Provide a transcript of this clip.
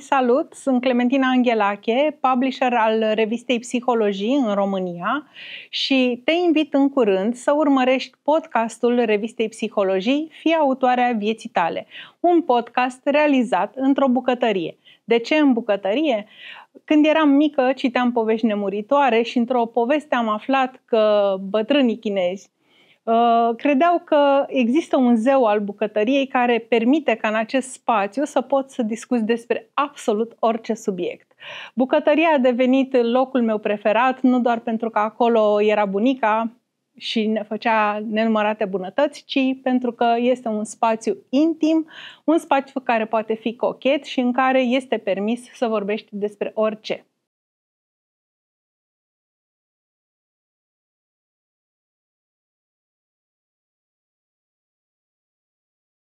salut! Sunt Clementina Anghelache, publisher al revistei Psihologie în România și te invit în curând să urmărești podcastul revistei Psihologie Fii autoarea vieții tale, un podcast realizat într-o bucătărie. De ce în bucătărie? Când eram mică, citeam povești nemuritoare și într-o poveste am aflat că bătrânii chinezi Uh, credeau că există un zeu al bucătăriei care permite ca în acest spațiu să poți să discuți despre absolut orice subiect. Bucătăria a devenit locul meu preferat, nu doar pentru că acolo era bunica și ne făcea nenumărate bunătăți, ci pentru că este un spațiu intim, un spațiu care poate fi cochet și în care este permis să vorbești despre orice.